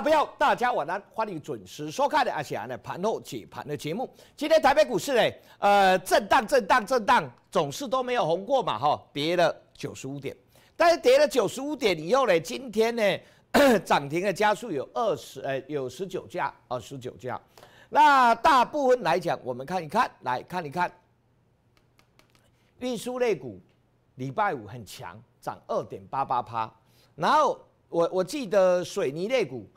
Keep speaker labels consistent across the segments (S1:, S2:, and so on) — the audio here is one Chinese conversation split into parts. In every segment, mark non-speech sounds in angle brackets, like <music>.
S1: 不要大家晚安，欢迎准时收看的阿翔的盘后解盘的节目。今天台北股市呢，呃，震荡、震荡、震荡，总是都没有红过嘛，哈，跌了九十五点。但是跌了九十五点以后呢，今天呢，<clears throat> 涨停的家数有二十，呃，有十九家，二十九家。那大部分来讲，我们看一看，来看一看，运输类股，礼拜五很强，涨二点八八趴。然后我我记得水泥类股。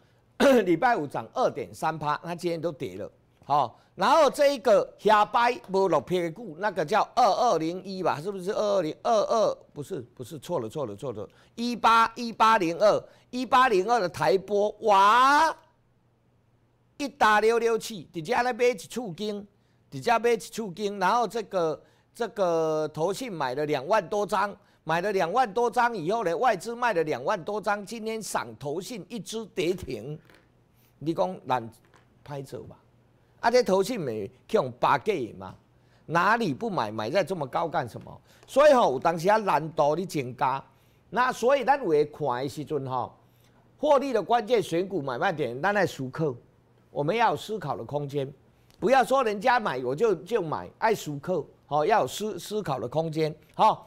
S1: <coughs> 礼拜五涨二点三趴，那今天都跌了，好，然后这一个下摆没落屁股，那个叫二二零一吧，是不是二二零二二？不是，不是，错了，错了，错了，一八一八零二，一八零二的台波，哇，一打溜溜去，直接边一处金，直接边一处金，然后这个这个头信买了两万多张。买了两万多张以后呢，外资卖了两万多张。今天赏投信一只跌停，你讲难拍走吧？啊，这投信咪去用八个人嘛？哪里不买，买在这么高干什么？所以吼，有当时啊难度的增加。那所以咱唯一看一尊哈，获利的关键选股买卖点，咱来熟客，我们要有思考的空间，不要说人家买我就就买，爱熟客哦，要有思思考的空间哈。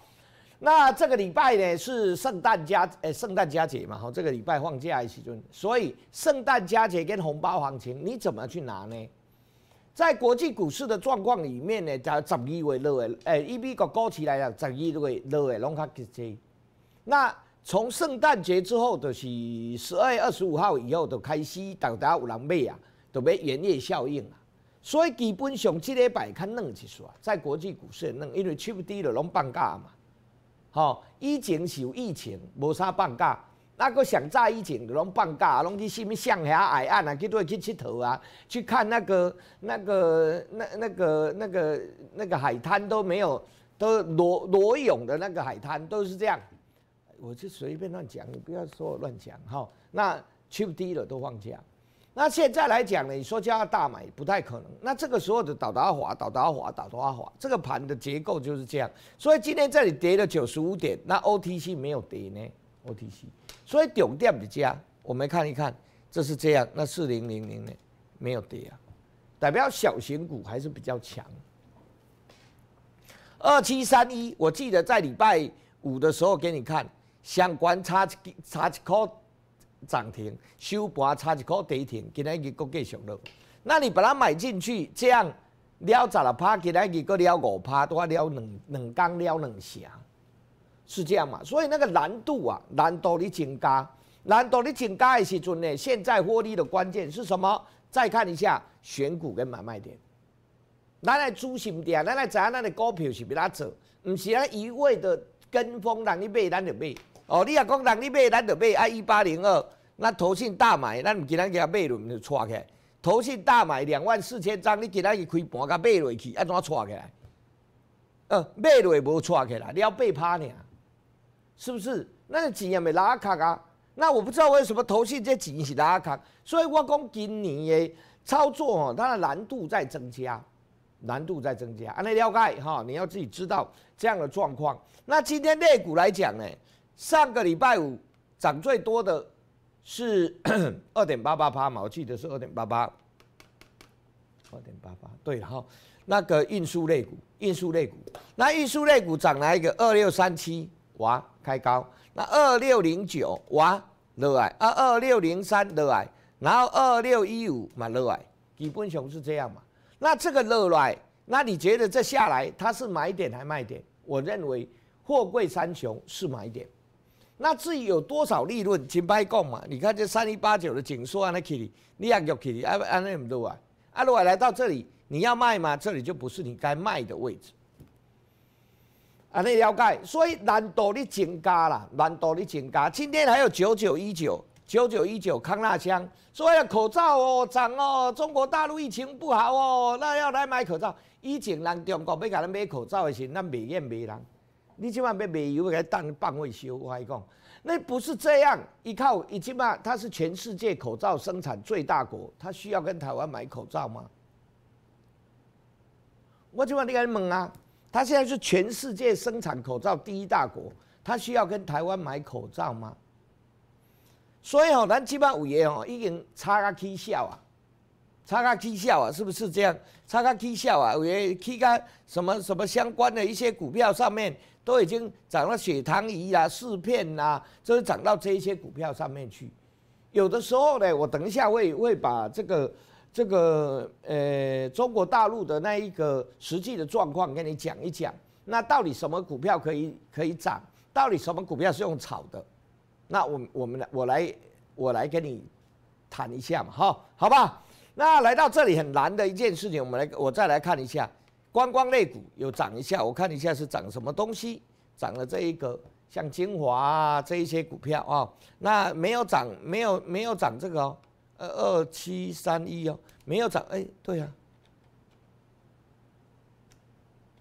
S1: 那这个礼拜呢是圣诞佳，诶，圣诞佳节嘛，吼，这个礼拜放假，时中，所以圣诞佳节跟红包行情你怎么去拿呢？在国际股市的状况里面呢，在十二月六月，诶，一笔股高起来了，十二月六月拢较积极。那从圣诞节之后，就是十二月二十五号以后，就开始到达有人买啊，就买原液效应啊。所以基本上这礼拜较冷一啊，在国际股市冷，因为 c h p 低了，拢放假嘛。好，以前是有疫情，无啥放假。那个炸以疫情，拢放假，拢去什么象下、海岸啊，去都去佚佗啊，去看那个、那个、那、那个、那个、那个海滩都没有，都裸裸泳的那个海滩都是这样。我就随便乱讲，你不要说我乱讲。好，那去不低了都放假。那现在来讲呢，你说加拿大买也不太可能。那这个时候的倒达滑、倒达滑、倒达滑，这个盘的结构就是这样。所以今天这里跌了九十五点，那 OTC 没有跌呢，OTC。所以两点比加，我们看一看，这是这样。那四零零零呢，没有跌啊，代表小型股还是比较强。二七三一，我记得在礼拜五的时候给你看，相关差差几口。涨停收盘差一块跌停，今天日阁继续落。那你把它买进去，这样了十了趴，今天日阁了五趴，多话了两两刚了两下，是这样嘛？所以那个难度啊，难度你增加，难度你增加的时阵呢，现在获利的关键是什么？再看一下选股跟买卖点。咱来主心点，咱来怎的股票是别阿走，不是咱一味的跟风，让你买咱就买。哦，你若讲人，你买咱就买，啊一八零二，那头信大买，咱毋竟然叫买轮就错起来。头信大买两万四千张，你今然去开盘甲买落去，安怎错起来？呃，买落无错起来，你要被趴呢，是不是？那钱也咪拉卡啊？那我不知道为什么投信这几年是拉卡，所以我讲今年的操作哦，它的难度在增加，难度在增加。安尼了解哈，你要自己知道这样的状况。那今天内股来讲呢？上个礼拜五涨最多的，是 <coughs> 二点八八八嘛，我记得是二点八八，二点八八，对哈。那个运输类股，运输类股，那运输类股涨了一个？二六三七哇，开高。那二六零九哇，热爱，啊，二六零三热爱，然后二六一五嘛热爱，基本熊是这样嘛。那这个热爱，那你觉得这下来它是买点还卖点？我认为货贵三穷是买点。那至于有多少利润，请别讲嘛！你看这三一八九的紧缩，安那起哩，你也要起哩，安安那么多啊！啊，如果来到这里，你要卖吗？这里就不是你该卖的位置啊！你了解，所以难度你增加了，难度你增加。今天还有九九一九、九九一九康纳香，所以口罩哦涨哦，中国大陆疫情不好哦，那要来买口罩。以前人中国要给咱买口罩的时候，那没人买人。你起码别别以为他当半位修话伊讲，那不是这样。依靠一起码它是全世界口罩生产最大国，它需要跟台湾买口罩吗？我就问你敢问啊！它现在是全世界生产口罩第一大国，它需要跟台湾买口罩吗？所以哦，咱起码五爷哦，已经差到起笑啊，差到起笑啊，是不是这样？差到起笑啊，五爷，起个什么什么相关的一些股票上面？都已经涨到血糖仪啊、四片啊，就是涨到这一些股票上面去。有的时候呢，我等一下会会把这个这个呃中国大陆的那一个实际的状况跟你讲一讲。那到底什么股票可以可以涨？到底什么股票是用炒的？那我我们来我来我来跟你谈一下嘛，哈，好吧？那来到这里很难的一件事情，我们来我再来看一下。观光类股有涨一下，我看一下是涨什么东西，涨了这一个像精华啊这一些股票啊，那没有涨，没有没有涨这个哦，呃二七三一哦，没有涨，哎对呀，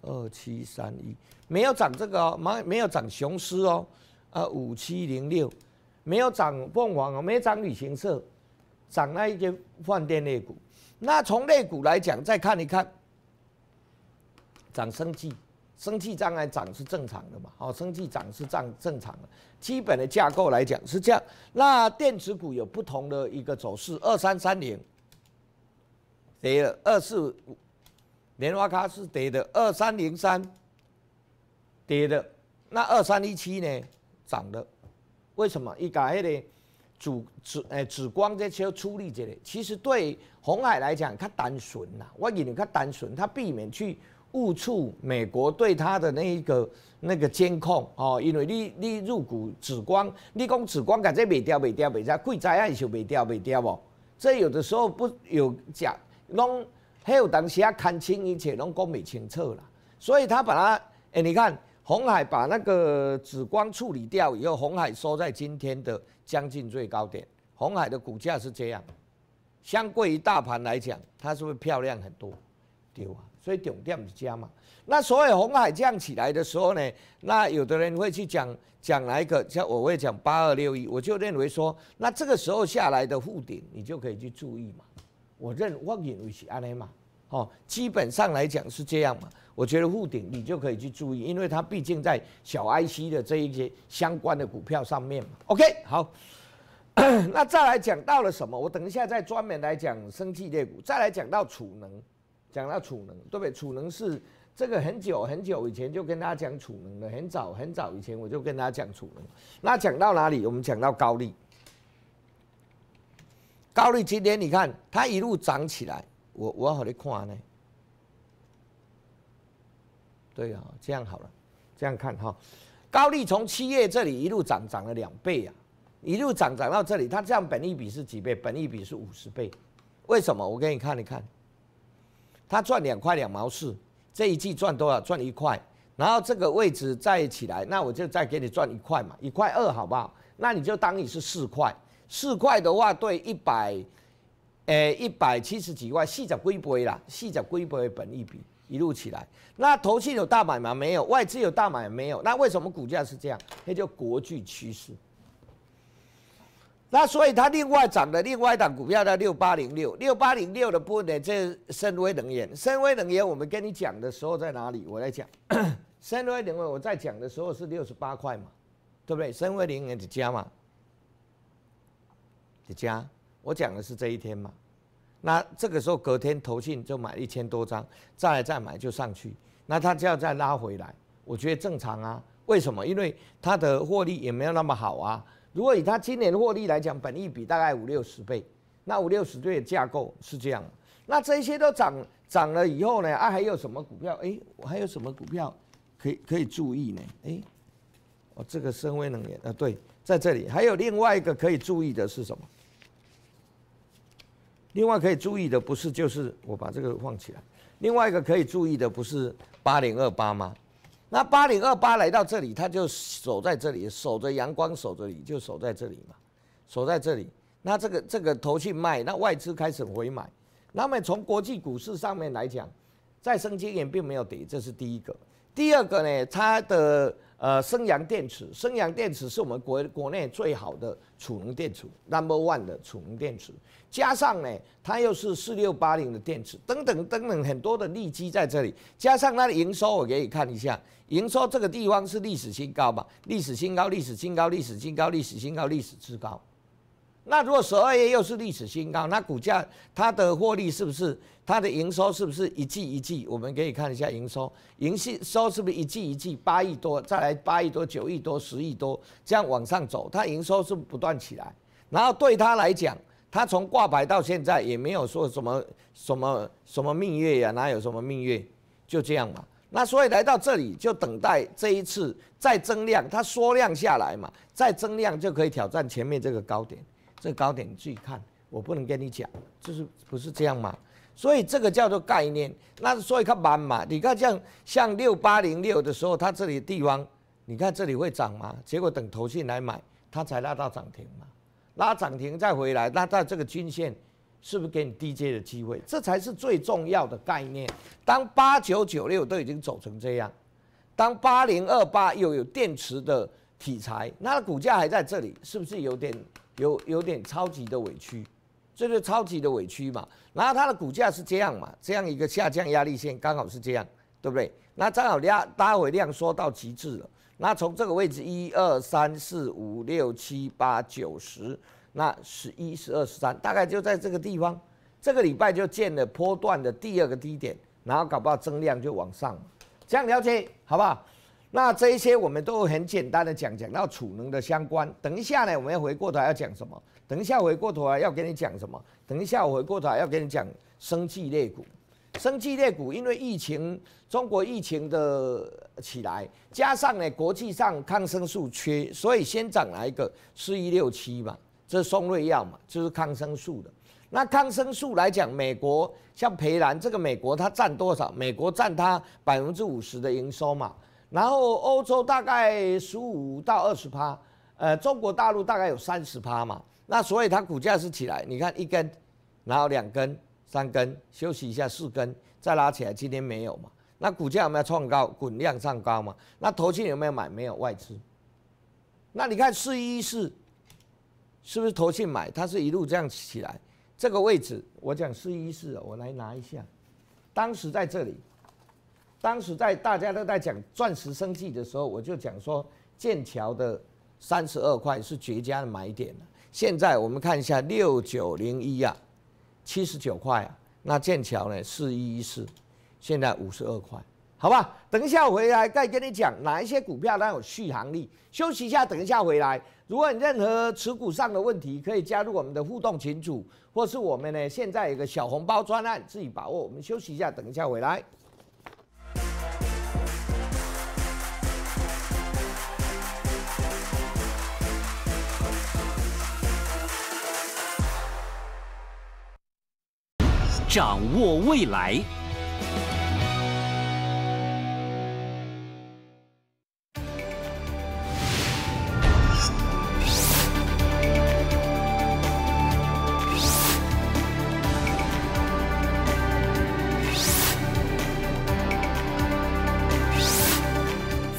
S1: 二七三一没有涨这个哦，没没有涨雄狮哦，呃五七零六没有涨凤凰哦，没有涨旅行社，涨那一些饭店类股，那从类股来讲再看一看。涨生气，生气障碍涨是正常的嘛？好，生气涨是正正常的。基本的架构来讲是这样。那电子股有不同的一个走势：，二三三零跌了，二四五莲花卡是跌的，二三零三跌的，那二三一七呢涨的？为什么？一改迄个紫紫诶紫光这出出力，这里其实对红海来讲，它单纯呐，我认为它单纯，它避免去。误触美国对他的那一个那个监控哦，因为你你入股紫光，你讲紫光感觉卖掉卖掉卖掉，贵在眼就卖掉卖掉哦。这有的时候不有讲，拢还有当时啊看清一切，拢讲未清楚啦。所以他把它，哎，你看红海把那个紫光处理掉以后，红海收在今天的将近最高点。红海的股价是这样，相对于大盘来讲，它是不是漂亮很多，对哇？所以顶点不是加嘛？那所以红海这样起来的时候呢，那有的人会去讲讲哪一个，像我会讲八二六一，我就认为说，那这个时候下来的护顶，你就可以去注意嘛。我认望远为是阿尼嘛，哦，基本上来讲是这样嘛。我觉得护顶你就可以去注意，因为它毕竟在小 I C 的这一些相关的股票上面嘛。OK，好，<coughs> 那再来讲到了什么？我等一下再专门来讲生气类股，再来讲到储能。讲到储能，对不对？储能是这个很久很久以前就跟大家讲储能的，很早很早以前我就跟大家讲储能。那讲到哪里？我们讲到高利，高利今天你看它一路涨起来，我我要和你看呢？对啊，这样好了，这样看哈，高利从七月这里一路涨，涨了两倍啊，一路涨涨到这里，它这样本利比是几倍？本利比是五十倍，为什么？我给你看一看。他赚两块两毛四，这一季赚多少？赚一块，然后这个位置再起来，那我就再给你赚一块嘛，一块二好不好？那你就当你是四块，四块的话对一百，诶一百七十几万，细脚龟不啦，细脚龟不本一比一路起来，那投期有大买吗？没有，外资有大买没有？那为什么股价是这样？那叫国巨趋势。那所以它另外涨的另外一档股票在六八零六，六八零六的部分呢，这深威能源。深威能源我们跟你讲的时候在哪里？我来讲，<coughs> 深威能源我在讲的时候是六十八块嘛，对不对？深威能源的加嘛，的加，我讲的是这一天嘛。那这个时候隔天投信就买一千多张，再来再买就上去，那它就要再拉回来，我觉得正常啊。为什么？因为它的获利也没有那么好啊。如果以它今年获利来讲，本益比大概五六十倍，那五六十倍的架构是这样。那这些都涨涨了以后呢？啊，还有什么股票？哎，还有什么股票可以可以注意呢？哎，我这个深威能源啊，对，在这里。还有另外一个可以注意的是什么？另外可以注意的不是就是我把这个放起来。另外一个可以注意的不是八零二八吗？那八零二八来到这里，他就守在这里，守着阳光，守着你，就守在这里嘛，守在这里。那这个这个头去卖，那外资开始回买。那么从国际股市上面来讲，再生经源并没有跌，这是第一个。第二个呢，它的。呃，升阳电池，升阳电池是我们国国内最好的储能电池，number one 的储能电池，加上呢，它又是四六八零的电池，等等等等，很多的利基在这里，加上它的营收，我给你看一下，营收这个地方是历史新高吧？历史新高，历史新高，历史新高，历史新高，历史之高。那如果十二月又是历史新高，那股价它的获利是不是它的营收是不是一季一季？我们可以看一下营收，营收是不是一季一季八亿多，再来八亿多九亿多十亿多这样往上走，它营收是不断起来。然后对他来讲，他从挂牌到现在也没有说什么什么什么蜜月呀，哪有什么蜜月，就这样嘛。那所以来到这里就等待这一次再增量，它缩量下来嘛，再增量就可以挑战前面这个高点。这高点你自己看，我不能跟你讲，就是不是这样嘛？所以这个叫做概念。那所一个板嘛，你看像像六八零六的时候，它这里地方，你看这里会涨吗？结果等头信来买，它才拉到涨停嘛。拉涨停再回来，拉到这个均线，是不是给你低阶的机会？这才是最重要的概念。当八九九六都已经走成这样，当八零二八又有电池的题材，那股价还在这里，是不是有点？有有点超级的委屈，这就超级的委屈嘛？然后它的股价是这样嘛？这样一个下降压力线刚好是这样，对不对？那正好压，大会量缩到极致了。那从这个位置一二三四五六七八九十，那十一十二十三，大概就在这个地方。这个礼拜就见了波段的第二个低点，然后搞不好增量就往上。这样了解好不好？那这些我们都很简单的讲，讲到储能的相关。等一下呢，我们要回过头要讲什么？等一下回过头来要跟你讲什么？等一下我回过头要跟你讲生技类股。生技类股因为疫情，中国疫情的起来，加上呢国际上抗生素缺，所以先涨哪一个？四一六七嘛，这是松瑞药嘛，就是抗生素的。那抗生素来讲，美国像培兰这个美国它占多少？美国占它百分之五十的营收嘛。然后欧洲大概十五到二十趴，呃，中国大陆大概有三十趴嘛。那所以它股价是起来，你看一根，然后两根、三根休息一下四根，再拉起来。今天没有嘛？那股价有没有创高？滚量上高嘛？那投信有没有买？没有外资。那你看四一四，是不是投信买？它是一路这样起来。这个位置我讲四一四，我来拿一下，当时在这里。当时在大家都在讲钻石升级的时候，我就讲说剑桥的三十二块是绝佳的买点现在我们看一下六九零一啊，七十九块。那剑桥呢四一一四，现在五十二块，好吧？等一下我回来再跟你讲哪一些股票它有续航力。休息一下，等一下回来。如果你任何持股上的问题，可以加入我们的互动群组，或是我们呢现在有个小红包专案，自己把握。我们休息一下，等一下回来。
S2: 掌握未来。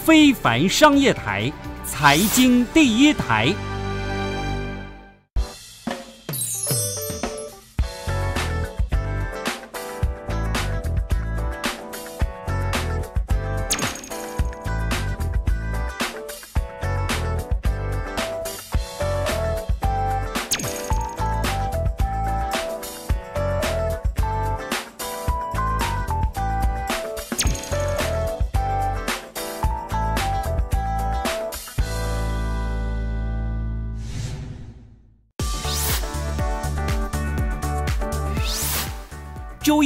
S2: 非凡商业台，财经第一台。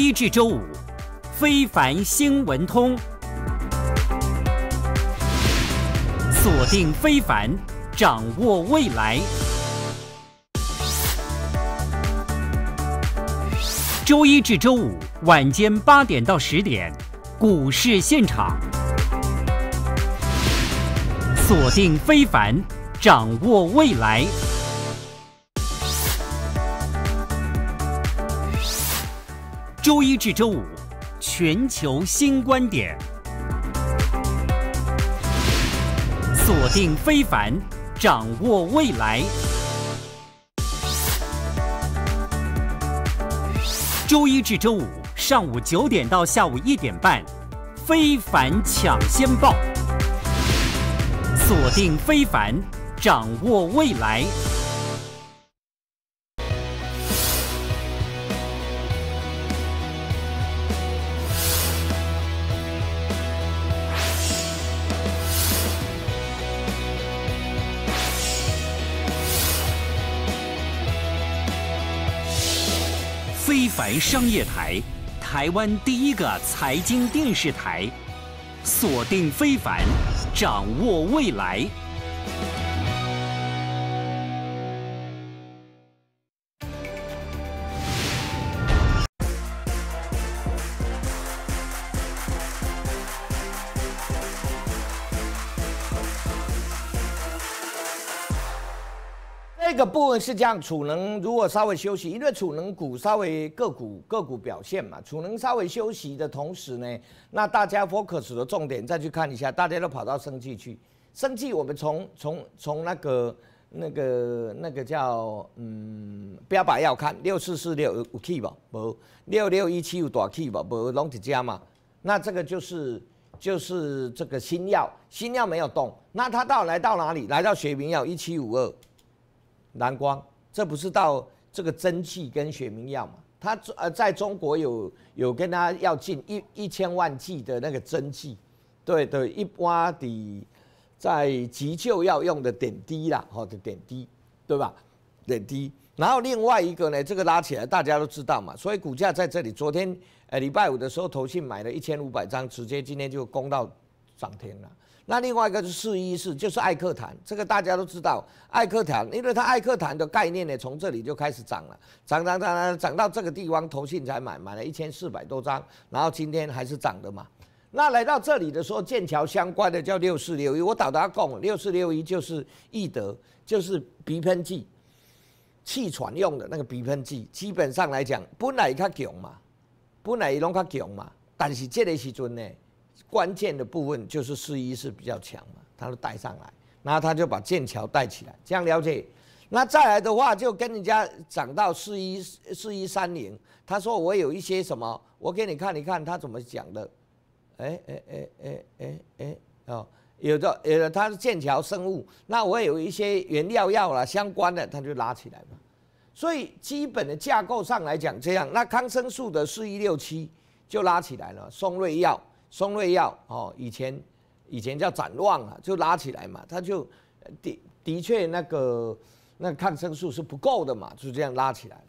S2: 一至周五，非凡新闻通，锁定非凡，掌握未来。周一至周五晚间八点到十点，股市现场，锁定非凡，掌握未来。周一至周五，全球新观点，锁定非凡，掌握未来。周一至周五上午九点到下午一点半，非凡抢先报，锁定非凡，掌握未来。商业台，台湾第一个财经电视台，锁定非凡，掌握未来。
S1: 部分是这样，储能如果稍微休息，因为储能股稍微个股个股表现嘛，储能稍微休息的同时呢，那大家 focus 的重点再去看一下，大家都跑到生技去，生技我们从从从那个那个那个叫嗯标靶药看，六四四六有有起不？无六六一七有 y 起不？无拢在加嘛？那这个就是就是这个新药，新药没有动，那它到来到哪里？来到学名药一七五二。蓝光，这不是到这个蒸汽跟血明药嘛？他呃，在中国有有跟他要进一一千万剂的那个蒸汽，对对，一般的在急救要用的点滴啦，好的点滴，对吧？点滴。然后另外一个呢，这个拉起来大家都知道嘛，所以股价在这里，昨天呃礼拜五的时候投信买了一千五百张，直接今天就攻到涨停了。那另外一个是四一四，就是艾克坦，这个大家都知道。艾克坦，因为它艾克坦的概念呢，从这里就开始涨了，涨涨涨涨，涨到这个地方，投信才买，买了一千四百多张，然后今天还是涨的嘛。那来到这里的时候，剑桥相关的叫六四六一，我打他共六四六一就是易德，就是鼻喷剂，气喘用的那个鼻喷剂，基本上来讲，本来它强嘛，本来它拢较强嘛，但是这个时阵呢。关键的部分就是四一四比较强嘛，他都带上来，然后他就把剑桥带起来，这样了解。那再来的话，就跟人家讲到四一四一三零，他说我有一些什么，我给你看一看他怎么讲的。哎哎哎哎哎哎哦，有的有的他是剑桥生物，那我也有一些原料药啦，相关的，他就拉起来嘛。所以基本的架构上来讲这样，那抗生素的四一六七就拉起来了，松瑞药。松瑞药哦，以前以前叫展望啊，就拉起来嘛，它就的的确那个那抗生素是不够的嘛，就这样拉起来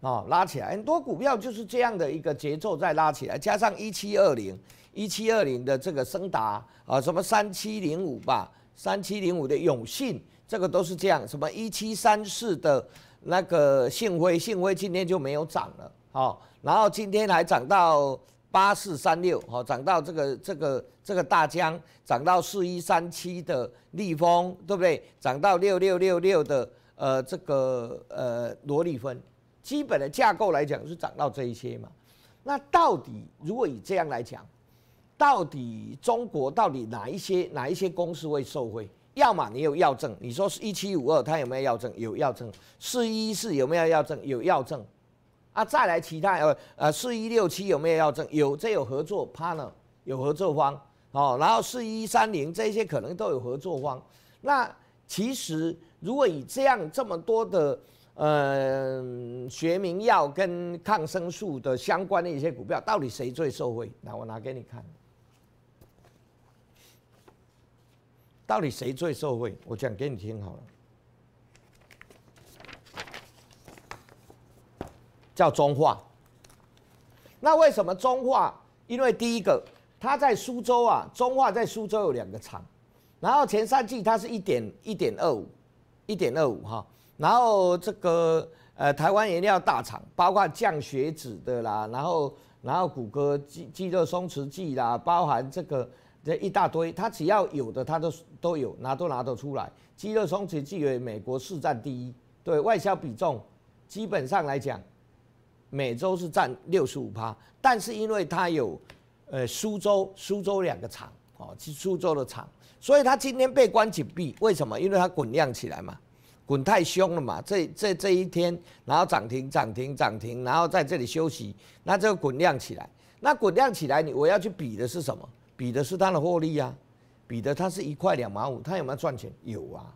S1: 哦，拉起来很多股票就是这样的一个节奏在拉起来，加上一七二零一七二零的这个升达啊，什么三七零五吧，三七零五的永信，这个都是这样，什么一七三四的那个信辉，信辉今天就没有涨了哦，然后今天还涨到。八四三六，好，涨到这个这个这个大江，涨到四一三七的立风，对不对？涨到六六六六的呃这个呃罗莉芬，基本的架构来讲是涨到这一些嘛。那到底如果以这样来讲，到底中国到底哪一些哪一些公司会受惠？要么你有药证，你说是一七五二，它有没有药证？有药证。四一四有没有药证？有药证。啊，再来其他呃呃，四一六七有没有要证？有，这有合作 partner，有合作方哦。然后四一三零这些可能都有合作方。那其实如果以这样这么多的呃学名药跟抗生素的相关的一些股票，到底谁最受惠？那我拿给你看，到底谁最受惠？我讲给你听好了。叫中化，那为什么中化？因为第一个，它在苏州啊，中化在苏州有两个厂。然后前三季它是一点一点二五，一点二五哈。然后这个呃台湾原料大厂，包括降血脂的啦，然后然后谷歌肌肌肉松弛剂啦，包含这个这一大堆，它只要有的它都都有拿都拿得出来。肌肉松弛剂为美国市占第一，对外销比重基本上来讲。每周是占六十五趴，但是因为它有，呃苏州苏州两个厂哦，是苏州的厂，所以它今天被关紧闭，为什么？因为它滚量起来嘛，滚太凶了嘛，这这这一天然后涨停涨停涨停，然后在这里休息，那这个滚量起来，那滚量起来你我要去比的是什么？比的是它的获利啊，比的它是一块两毛五，它有没有赚钱？有啊。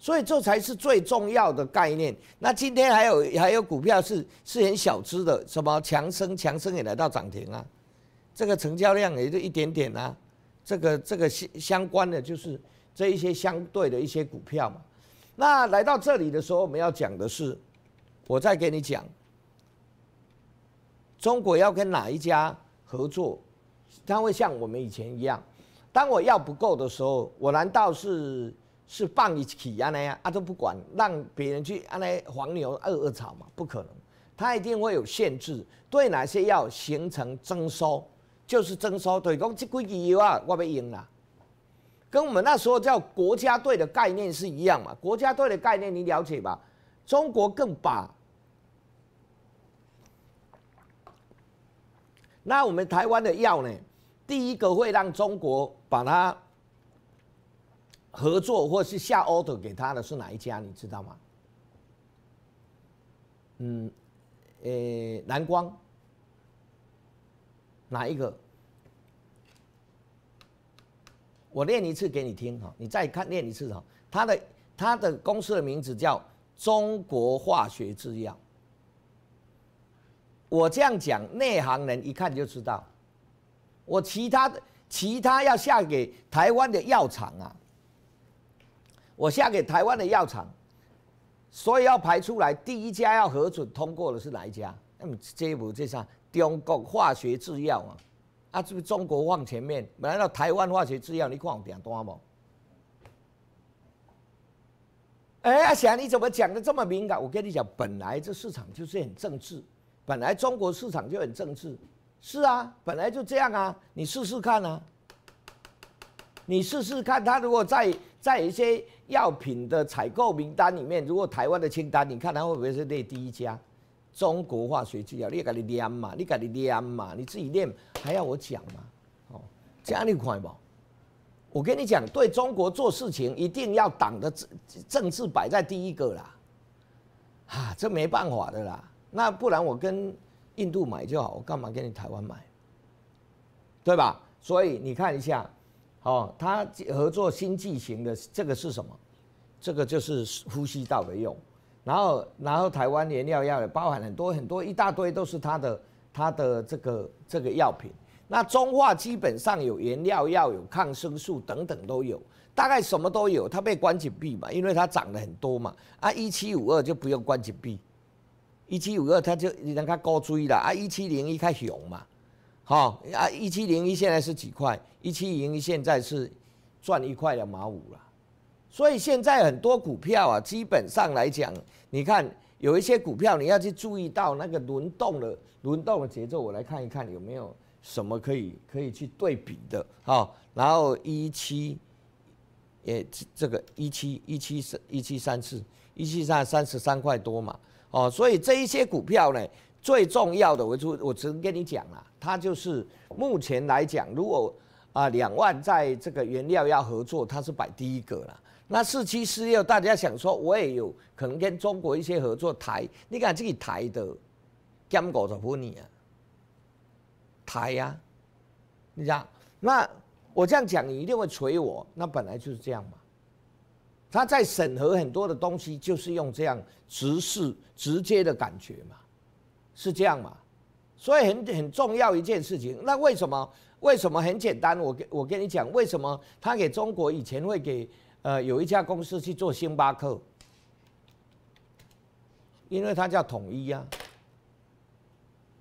S1: 所以这才是最重要的概念。那今天还有还有股票是是很小资的，什么强生，强生也来到涨停啊，这个成交量也就一点点啊。这个这个相相关的就是这一些相对的一些股票嘛。那来到这里的时候，我们要讲的是，我再给你讲，中国要跟哪一家合作，他会像我们以前一样，当我要不够的时候，我难道是？是放一起啊？那样啊，都不管，让别人去啊？那黄牛二二炒嘛，不可能，他一定会有限制，对哪些药形成征收，就是征收。对，公这规矩的话，我要赢啦，跟我们那时候叫国家队的概念是一样嘛。国家队的概念你了解吧？中国更把。那我们台湾的药呢？第一个会让中国把它。合作或是下 order 给他的是哪一家？你知道吗？嗯，诶，蓝光哪一个？我练一次给你听哈，你再看练一次哈。他的他的公司的名字叫中国化学制药。我这样讲，内行人一看就知道。我其他的其他要下给台湾的药厂啊。我下给台湾的药厂，所以要排出来第一家要核准通过的是哪一家？那么这一这是中国化学制药啊，啊，这个中国放前面，难道台湾化学制药，你看我订单吗？哎，阿翔，你怎么讲的这么敏感？我跟你讲，本来这市场就是很政治，本来中国市场就很政治，是啊，本来就这样啊，你试试看啊。你试试看，他如果在在一些药品的采购名单里面，如果台湾的清单，你看他会不会是列第一家？中国化学制药，你跟你念嘛，你跟你念嘛，你自己念还要我讲吗？哦，样你快不？我跟你讲，对中国做事情一定要党的政政治摆在第一个啦，啊，这没办法的啦，那不然我跟印度买就好，我干嘛跟你台湾买？对吧？所以你看一下。哦，他合作新剂型的这个是什么？这个就是呼吸道的用，然后然后台湾原料药也包含很多很多一大堆都是他的他的这个这个药品。那中化基本上有原料药、有抗生素等等都有，大概什么都有。它被关起闭嘛，因为它涨了很多嘛。啊，一七五二就不用关起闭，一七五二它就让它高追了啊，一七零一较熊嘛。好啊，一七零一现在是几块？一七零一现在是赚一块两毛五了，所以现在很多股票啊，基本上来讲，你看有一些股票你要去注意到那个轮动的轮动的节奏，我来看一看有没有什么可以可以去对比的。好，然后一七也这个一七一七是一七三次，一七三三十三块多嘛。哦，所以这一些股票呢。最重要的，我就我只能跟你讲啦，他就是目前来讲，如果啊两万在这个原料要合作，他是摆第一个了。那四七四六，大家想说我也有可能跟中国一些合作台，你看自己抬的减五十分啊，抬呀，你讲那我这样讲你一定会锤我，那本来就是这样嘛。他在审核很多的东西，就是用这样直视直接的感觉嘛。是这样嘛，所以很很重要一件事情。那为什么？为什么？很简单，我跟我跟你讲，为什么他给中国以前会给呃有一家公司去做星巴克，因为它叫统一呀。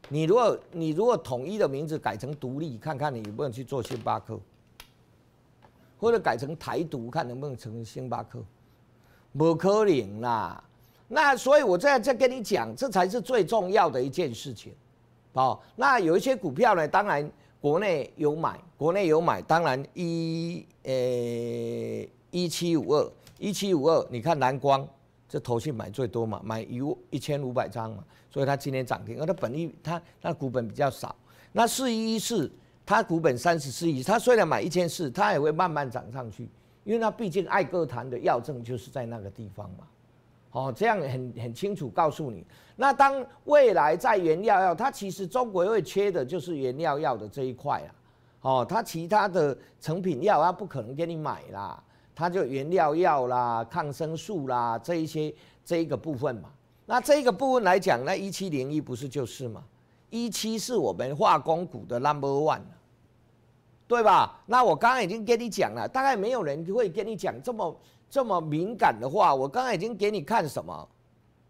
S1: 你如果你如果统一的名字改成独立，看看你能不能去做星巴克，或者改成台独，看能不能成星巴克，不可能啦。那所以我在在跟你讲，这才是最重要的一件事情，哦。那有一些股票呢，当然国内有买，国内有买。当然一呃一七五二一七五二，你看蓝光这头去买最多嘛，买一一千五百张嘛，所以它今天涨停，因它本利它那股本比较少。那四一四它股本三十四亿，它虽然买一千四，它也会慢慢涨上去，因为它毕竟爱歌坛的要政就是在那个地方嘛。哦，这样很很清楚告诉你，那当未来在原料药，它其实中国会缺的就是原料药的这一块啊。哦，它其他的成品药它不可能给你买啦，它就原料药啦、抗生素啦这一些这一个部分嘛。那这一个部分来讲那一七零一不是就是嘛？一七是我们化工股的 number one，对吧？那我刚刚已经跟你讲了，大概没有人会跟你讲这么。这么敏感的话，我刚才已经给你看什么？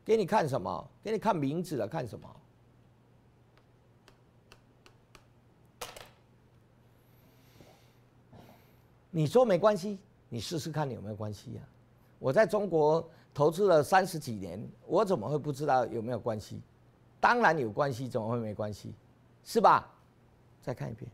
S1: 给你看什么？给你看名字了，看什么？你说没关系，你试试看你有没有关系呀？我在中国投资了三十几年，我怎么会不知道有没有关系？当然有关系，怎么会没关系？是吧？再看一遍。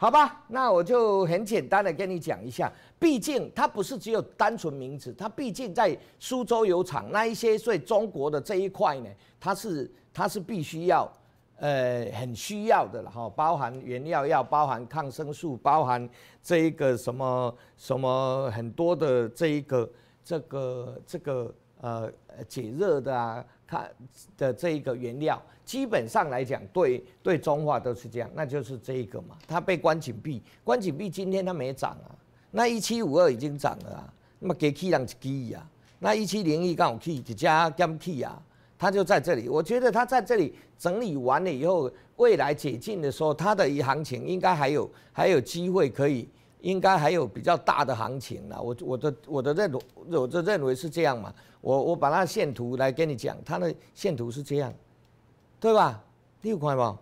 S1: 好吧，那我就很简单的跟你讲一下，毕竟它不是只有单纯名字，它毕竟在苏州有厂，那一些所以中国的这一块呢，它是它是必须要，呃，很需要的了哈，包含原料要包含抗生素，包含这一个什么什么很多的这一个这个这个呃解热的啊。它的这一个原料，基本上来讲，对对中化都是这样，那就是这一个嘛。它被关紧闭，关紧闭，今天它没涨啊。那一七五二已经涨了啊，那么给起让起啊，那一七零一刚好起，一加跟起啊，它就在这里。我觉得它在这里整理完了以后，未来解禁的时候，它的一行情应该还有还有机会可以。应该还有比较大的行情了，我我的我的认我这认为是这样嘛。我我把那线图来跟你讲，它的线图是这样，对吧？你看不？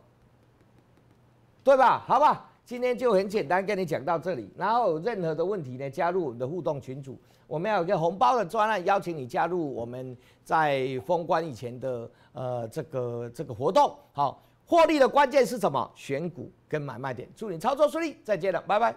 S1: 对吧？好吧，今天就很简单跟你讲到这里。然后有任何的问题呢，加入我们的互动群组，我们要有个红包的专栏，邀请你加入我们在封关以前的呃这个这个活动。好，获利的关键是什么？选股跟买卖点。祝你操作顺利，再见了，拜拜。